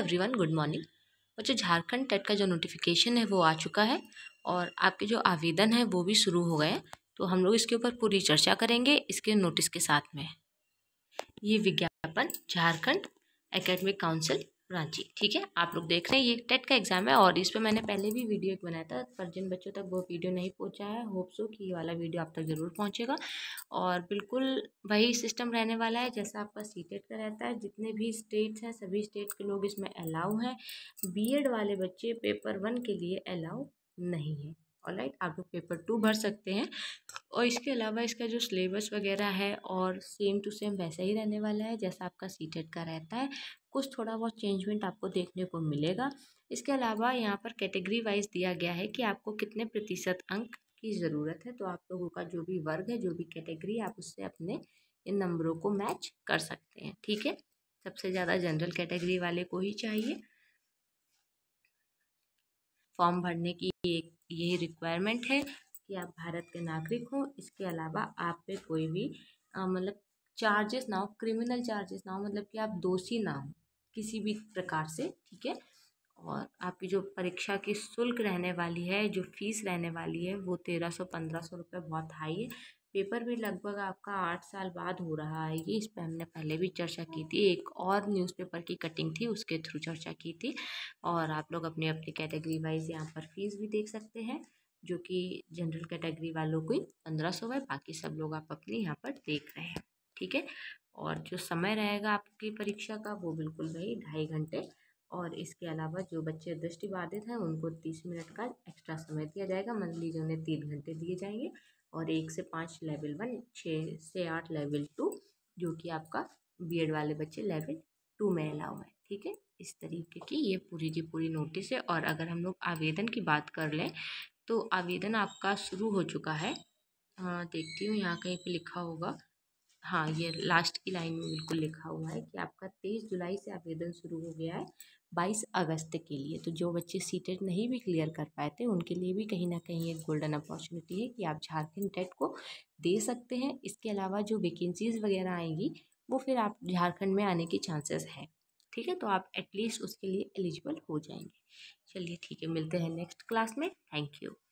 everyone good morning बच्चों Jharkhand TET का जो नोटिफिकेशन है वो आ चुका है और आपके जो आवेदन है वो भी शुरू हो गए तो हम लोग इसके ऊपर पूरी चर्चा करेंगे इसके नोटिस के साथ में ये विज्ञापन झारखंड एकेडमिक काउंसिल रांची हाँ ठीक है आप लोग देख रहे हैं ये टेट का एग्ज़ाम है और इस पर मैंने पहले भी वीडियो एक बनाया था पर जिन बच्चों तक वो वीडियो नहीं पहुंचा है होप सो कि ये वाला वीडियो आप तक ज़रूर पहुंचेगा और बिल्कुल वही सिस्टम रहने वाला है जैसा आपका सी टेट का रहता है जितने भी स्टेट्स हैं सभी स्टेट के लोग इसमें अलाउ हैं बी वाले बच्चे पेपर वन के लिए अलाउ नहीं है ऑल राइट आप लोग पेपर टू भर सकते हैं और इसके अलावा इसका जो सिलेबस वगैरह है और सेम टू सेम वैसा ही रहने वाला है जैसा आपका सीटेट का रहता है कुछ थोड़ा बहुत चेंजमेंट आपको देखने को मिलेगा इसके अलावा यहाँ पर कैटेगरी वाइज दिया गया है कि आपको कितने प्रतिशत अंक की ज़रूरत है तो आप लोगों का जो भी वर्ग है जो भी कैटेगरी आप उससे अपने इन नंबरों को मैच कर सकते हैं ठीक है सबसे ज़्यादा जनरल कैटेगरी वाले को ही चाहिए फॉर्म भरने की एक यही रिक्वायरमेंट है कि आप भारत के नागरिक हो इसके अलावा आप पे कोई भी मतलब चार्जेस ना हो क्रिमिनल चार्जेस ना हो मतलब कि आप दोषी ना हो किसी भी प्रकार से ठीक है और आपकी जो परीक्षा की शुल्क रहने वाली है जो फीस रहने वाली है वो तेरह सौ पंद्रह सौ रुपये बहुत हाई है पेपर भी लगभग आपका आठ साल बाद हो रहा है ये इस पर हमने पहले भी चर्चा की थी एक और न्यूज़पेपर की कटिंग थी उसके थ्रू चर्चा की थी और आप लोग अपने अपने कैटेगरी वाइज यहाँ पर फीस भी देख सकते हैं जो कि जनरल कैटेगरी वालों को पंद्रह सौ है बाकी सब लोग आप अपने यहाँ पर देख रहे हैं ठीक है और जो समय रहेगा आपकी परीक्षा का वो बिल्कुल वही ढाई घंटे और इसके अलावा जो बच्चे दृष्टिबाधित हैं उनको तीस मिनट का एक्स्ट्रा समय दिया जाएगा मंथली जो उन्हें तीन घंटे दिए जाएंगे और एक से पाँच लेवल वन छः से आठ लेवल टू जो कि आपका बीएड वाले बच्चे लेवल टू में अलाउ है ठीक है इस तरीके की ये पूरी की पूरी नोटिस है और अगर हम लोग आवेदन की बात कर लें तो आवेदन आपका शुरू हो चुका है हाँ, देखती हूँ यहाँ कहीं पे लिखा होगा हाँ ये लास्ट की लाइन में बिल्कुल लिखा हुआ है कि आपका तेईस जुलाई से आवेदन शुरू हो गया है बाईस अगस्त के लिए तो जो बच्चे सीटेट नहीं भी क्लियर कर पाए थे उनके लिए भी कहीं ना कहीं एक गोल्डन अपॉर्चुनिटी है कि आप झारखंड टेट को दे सकते हैं इसके अलावा जो वैकेंसीज़ वगैरह आएंगी वो फिर आप झारखंड में आने के चांसेस हैं ठीक है तो आप एटलीस्ट उसके लिए एलिजिबल हो जाएंगे चलिए ठीक है मिलते हैं नेक्स्ट क्लास में थैंक यू